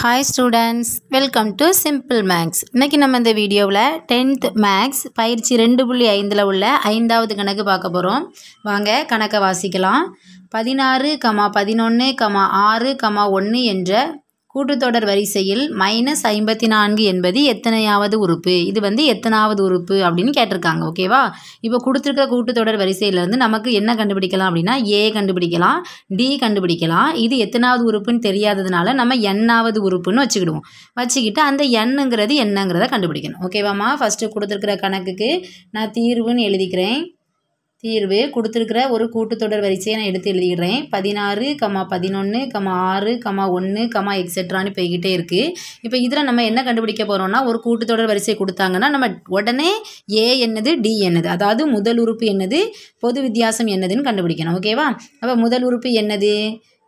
hi students welcome to simple maths இன்றைக்கி நம்ம இந்த வீடியோவில் டென்த் மேக்ஸ் பயிற்சி ரெண்டு புள்ளி ஐந்தில் உள்ள ஐந்தாவது கணக்கு பார்க்க போகிறோம் வாங்க கணக்கை வாசிக்கலாம் பதினாறு கமா பதினொன்று கமா ஆறு கமா ஒன்று என்ற கூட்டுத்தொடர் வரிசையில் மைனஸ் ஐம்பத்தி நான்கு என்பது எத்தனையாவது உறுப்பு இது வந்து எத்தனாவது உறுப்பு அப்படின்னு கேட்டிருக்காங்க ஓகேவா இப்போ கொடுத்துருக்க கூட்டுத்தொடர் வரிசையிலேருந்து நமக்கு என்ன கண்டுபிடிக்கலாம் அப்படின்னா ஏ கண்டுபிடிக்கலாம் டி கண்டுபிடிக்கலாம் இது எத்தனாவது உறுப்புன்னு தெரியாததுனால நம்ம எண்ணாவது உறுப்புன்னு வச்சுக்கிடுவோம் வச்சுக்கிட்டு அந்த எண்ணுங்கிறது என்னங்கிறத கண்டுபிடிக்கணும் ஓகேவாம்மா ஃபஸ்ட்டு கொடுத்துருக்கிற கணக்குக்கு நான் தீர்வுன்னு எழுதிக்கிறேன் தீர்வு கொடுத்துருக்கிற ஒரு கூட்டுத்தொடர் வரிசையை நான் எடுத்து எழுதிடுறேன் பதினாறு கமா பதினொன்று கமா ஆறு கமா ஒன்று கமா எக்ஸெட்ரான்னு போய்கிட்டே இருக்குது இப்போ இதில் நம்ம என்ன கண்டுபிடிக்க போகிறோம்னா ஒரு கூட்டுத்தொடர் வரிசை கொடுத்தாங்கன்னா நம்ம உடனே ஏ என்னது டி என்னது அதாவது முதல் உறுப்பு என்னது பொது வித்தியாசம் என்னதுன்னு கண்டுபிடிக்கணும் ஓகேவா அப்போ முதல் உறுப்பு என்னது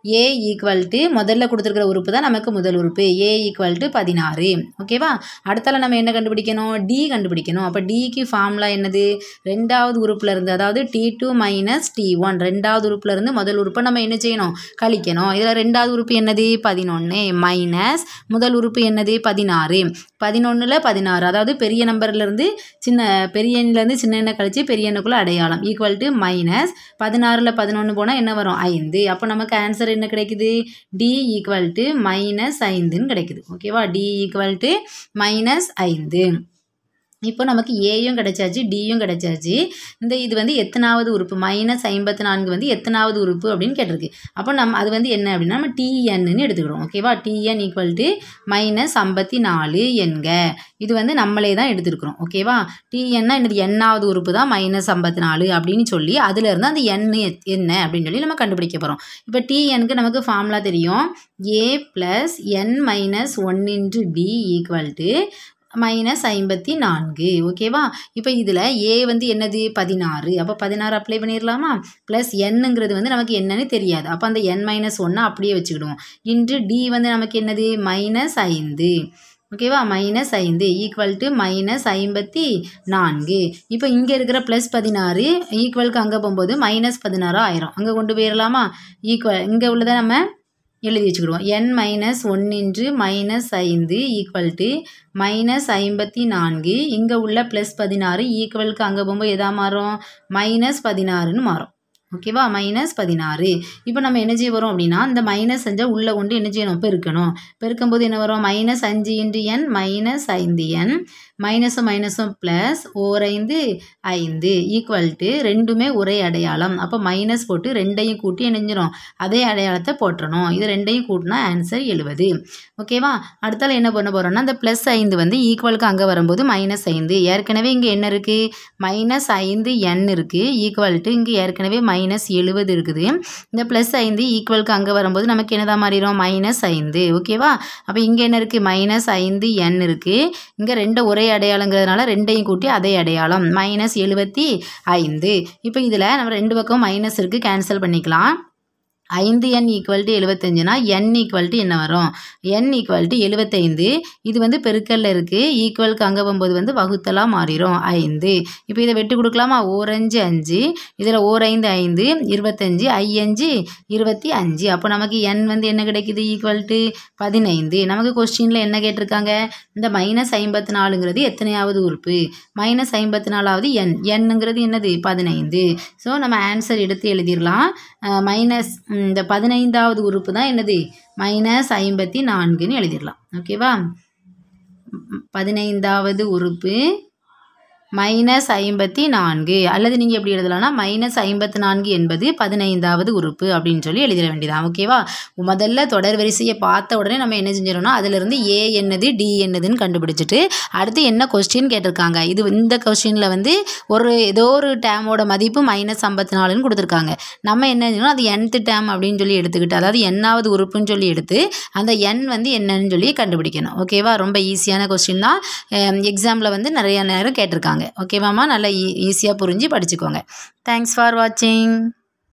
ஏ ஈக்குவல் டு முதல்ல கொடுத்துருக்கிற உறுப்பு தான் நமக்கு முதல் உறுப்பு ஏ ஈக்குவல் டு பதினாறு ஓகேவா அடுத்தால நம்ம என்ன கண்டுபிடிக்கணும் டி கண்டுபிடிக்கணும் அப்போ டிக்கு ஃபார்முலா என்னது ரெண்டாவது உறுப்பில் இருந்து அதாவது T two minus T one ரெண்டாவது உறுப்பில் இருந்து முதல் உறுப்பை நம்ம என்ன செய்யணும் கழிக்கணும் இதில் ரெண்டாவது உறுப்பு என்னது பதினொன்று மைனஸ் முதல் உறுப்பு என்னது பதினாறு பதினொன்றில் பதினாறு அதாவது பெரிய நம்பர்லேருந்து சின்ன பெரிய எண்ணிலேருந்து சின்ன எண்ணை கழித்து பெரிய எண்ணுக்குள்ளே அடையாளம் ஈக்குவல் டு மைனஸ் பதினாறில் பதினொன்று போனால் என்ன வரும் ஐந்து அப்போ நமக்கு ஆன்சர் என்ன கிடைக்குது டி ஈக்குவல் டு மைனஸ் ஐந்துன்னு கிடைக்குது ஓகேவா டி ஈக்குவல் டு மைனஸ் ஐந்து இப்போ நமக்கு ஏயும் கிடைச்சாச்சு டியும் கிடைச்சாச்சு இந்த இது வந்து எத்தனாவது உறுப்பு மைனஸ் ஐம்பத்தி நான்கு வந்து எத்தனாவது உறுப்பு அப்படின்னு கேட்டிருக்கு அப்போ நம்ம அது வந்து என்ன அப்படின்னா நம்ம டிஎன்னு எடுத்துக்கிறோம் ஓகேவா டிஎன் ஈக்குவல் டு மைனஸ் ஐம்பத்தி நாலு என்க இது வந்து நம்மளே தான் எடுத்துருக்குறோம் ஓகேவா டிஎன்னா என்னது எண்ணாவது உறுப்பு தான் மைனஸ் ஐம்பத்தி நாலு அப்படின்னு சொல்லி அதுலேருந்து அந்த எண் என்ன அப்படின்னு சொல்லி நம்ம கண்டுபிடிக்க போகிறோம் இப்போ டிஎனுக்கு நமக்கு ஃபார்முலா தெரியும் A plus N minus one into B equal to minus ஐம்பத்தி நான்கு ஓகேவா இப்போ இதில் ஏ வந்து என்னது பதினாறு அப்போ பதினாறு அப்ளை பண்ணிடலாமா ப்ளஸ் என்னங்கிறது வந்து நமக்கு என்னன்னு தெரியாது அப்போ அந்த என் மைனஸ் ஒன்றை அப்படியே வச்சுக்கிடுவோம் இன்று டி வந்து நமக்கு என்னது மைனஸ் ஐந்து ஓகேவா மைனஸ் ஐந்து ஈக்குவல் டு மைனஸ் ஐம்பத்தி நான்கு இப்போ இங்கே இருக்கிற ப்ளஸ் பதினாறு ஈக்குவலுக்கு அங்கே போகும்போது மைனஸ் பதினாறு ஆயிரும் அங்கே கொண்டு போயிடலாமா ஈக்குவல் இங்கே உள்ளதை நம்ம எழுதி வச்சுக்கிடுவோம் என் மைனஸ் ஒன்றின்று மைனஸ் ஐந்து ஈக்குவல் டு மைனஸ் ஐம்பத்தி நான்கு இங்கே உள்ள ப்ளஸ் பதினாறு ஈக்குவலுக்கு அங்கே போகும்போது எதா மாறும் மைனஸ் பதினாறுன்னு மாறும் ஓகேவா மைனஸ் பதினாறு இப்போ நம்ம என்ன செய்ய வரும் அப்படின்னா இந்த மைனஸ் அஞ்சை உள்ளே கொண்டு என்ன செய்யணும் பெருக்கணும் பெருக்கும்போது என்ன வரும் மைனஸ் அஞ்சு இன்டு என் மைனஸ் ஐந்து என் மைனஸும் மைனஸும் ப்ளஸ் ஓரைந்து ஐந்து ஈக்குவல் டு ரெண்டுமே ஒரே அடையாளம் அப்போ மைனஸ் போட்டு ரெண்டையும் கூட்டி இணைஞ்சிரும் அதே அடையாளத்தை போட்டுறணும் இது ரெண்டையும் கூட்டினா ஆன்சர் எழுபது ஓகேவா அடுத்தால என்ன பண்ண போகிறோம்னா இந்த ப்ளஸ் ஐந்து வந்து ஈக்குவலுக்கு அங்கே வரும்போது மைனஸ் ஐந்து ஏற்கனவே இங்கே என்ன இருக்குது மைனஸ் ஐந்து என் இருக்குது ஈக்குவல் டு இங்கே ஏற்கனவே மை மைனஸ் எழுபது இருக்குது இந்த ப்ளஸ் ஐந்து ஈக்குவலுக்கு அங்கே வரும்போது நமக்கு என்னதான் மாறிடும் மைனஸ் ஐந்து ஓகேவா அப்போ இங்கே என்ன இருக்குது மைனஸ் ஐந்து என் இருக்குது இங்கே ரெண்டு ஒரே அடையாளங்கிறதுனால ரெண்டையும் கூட்டி அதே அடையாளம் மைனஸ் எழுபத்தி ஐந்து இப்போ இதில் நம்ம ரெண்டு பக்கம் மைனஸ் இருக்குது கேன்சல் பண்ணிக்கலாம் ஐந்து என் ஈக்குவல்ட்டு எழுபத்தஞ்சுனா என் ஈக்குவல்ட்டு என்ன வரும் என் ஈக்குவல்ட்டு எழுபத்தைந்து இது வந்து பெருக்கல்ல இருக்குது ஈக்குவலுக்கு அங்கே போகும்போது வந்து வகுத்தலாக மாறிடும் ஐந்து இப்போ இதை வெட்டு கொடுக்கலாமா ஓரஞ்சு அஞ்சு இதில் ஓர் ஐந்து ஐந்து இருபத்தஞ்சு ஐயஞ்சு இருபத்தி அஞ்சு அப்போ நமக்கு என் வந்து என்ன கிடைக்குது ஈக்குவல்ட்டு பதினைந்து நமக்கு கொஸ்டினில் என்ன கேட்டிருக்காங்க இந்த மைனஸ் ஐம்பத்தி நாலுங்கிறது எத்தனையாவது உறுப்பு மைனஸ் ஐம்பத்தி நாலாவது என் என்னங்கிறது என்னது பதினைந்து ஸோ நம்ம ஆன்சர் எடுத்து எழுதிடலாம் மைனஸ் இந்த பதினைந்தாவது உறுப்பு தான் என்னது மைனஸ் ஐம்பத்தி நான்குன்னு எழுதிடலாம் ஓகேவா பதினைந்தாவது உறுப்பு மைனஸ் ஐம்பத்தி நான்கு அல்லது நீங்கள் எப்படி எழுதலாம்னா மைனஸ் ஐம்பத்தி நான்கு என்பது பதினைந்தாவது உறுப்பு அப்படின்னு சொல்லி எழுதிட வேண்டியதான் ஓகேவா முதல்ல தொடர் வரிசையை பார்த்த உடனே நம்ம என்ன செஞ்சிடணும்னா அதிலிருந்து ஏ என்னது டி என்னதுன்னு கண்டுபிடிச்சிட்டு அடுத்து என்ன கொஸ்டின் கேட்டிருக்காங்க இது இந்த கொஸ்டினில் வந்து ஒரு ஏதோ ஒரு டேமோட மதிப்பு மைனஸ் ஐம்பத்தி நாலுன்னு கொடுத்துருக்காங்க நம்ம என்ன செய்யணும் அது என்த்து டேம் அப்படின்னு சொல்லி எடுத்துக்கிட்டு அதாவது என்னாவது உறுப்புன்னு சொல்லி எடுத்து அந்த எண் வந்து என்னன்னு சொல்லி கண்டுபிடிக்கணும் ஓகேவா ரொம்ப ஈஸியான கொஸ்டின் தான் எக்ஸாமில் வந்து நிறைய நேரம் கேட்டிருக்காங்க ஓகேவாம்மா நல்லா ஈ e-, ஈஸியாக புரிஞ்சு படிச்சுக்கோங்க தேங்க்ஸ் ஃபார் வாட்சிங்